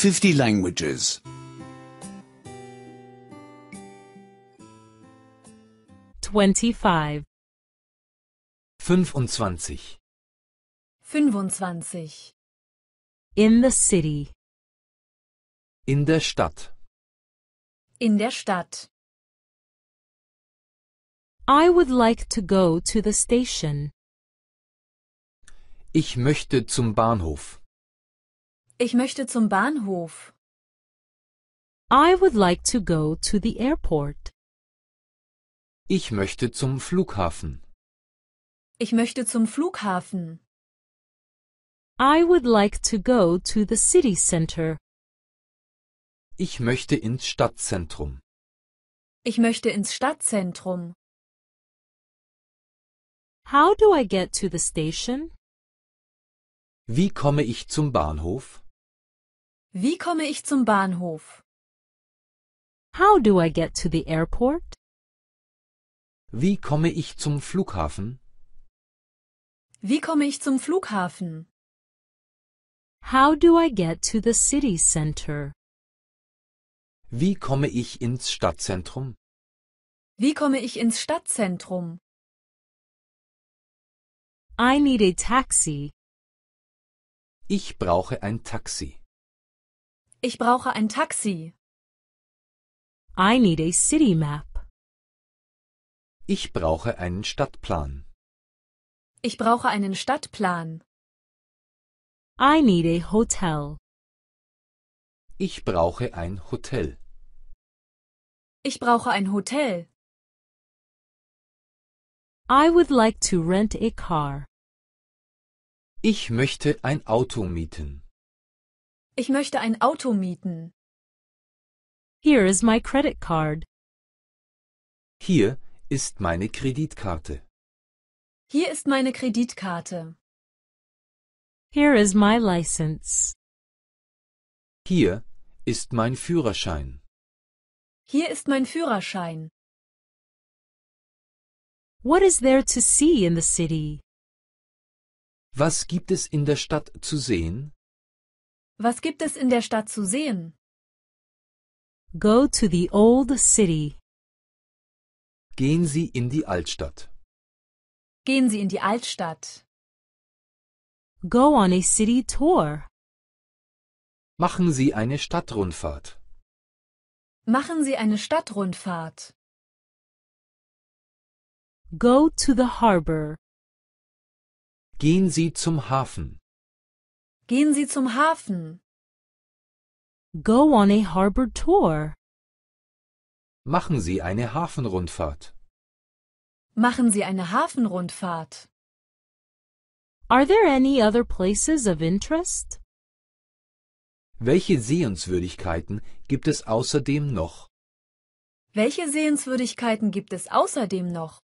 50 languages. 25. 25. In the city. In der Stadt. In der Stadt. I would like to go to the station. Ich möchte zum Bahnhof. Ich möchte zum Bahnhof. I would like to go to the airport. Ich möchte zum Flughafen. Ich möchte zum Flughafen. I would like to go to the city center. Ich möchte ins Stadtzentrum. Ich möchte ins Stadtzentrum. How do I get to the station? Wie komme ich zum Bahnhof? Wie komme ich zum Bahnhof? How do I get to the airport? Wie komme ich zum Flughafen? Wie komme ich zum Flughafen? How do I get to the city center? Wie komme ich ins Stadtzentrum? Wie komme ich ins Stadtzentrum? I need a taxi. Ich brauche ein Taxi. Ich brauche ein Taxi. I need a city map. Ich brauche einen Stadtplan. Ich brauche einen Stadtplan. I need a hotel. Ich brauche ein Hotel. Ich brauche ein Hotel. I would like to rent a car. Ich möchte ein Auto mieten. Ich möchte ein Auto mieten. Here is my credit card. Hier ist meine Kreditkarte. Hier ist meine Kreditkarte. Here is my license. Hier ist mein Führerschein. Hier ist mein Führerschein. What is there to see in the city? Was gibt es in der Stadt zu sehen? Was gibt es in der Stadt zu sehen? Go to the old city. Gehen Sie in die Altstadt. Gehen Sie in die Altstadt. Go on a city tour. Machen Sie eine Stadtrundfahrt. Machen Sie eine Stadtrundfahrt. Go to the harbor. Gehen Sie zum Hafen. Gehen Sie zum Hafen. Go on a harbor tour. Machen Sie eine Hafenrundfahrt. Machen Sie eine Hafenrundfahrt. Are there any other places of interest? Welche Sehenswürdigkeiten gibt es außerdem noch? Welche Sehenswürdigkeiten gibt es außerdem noch?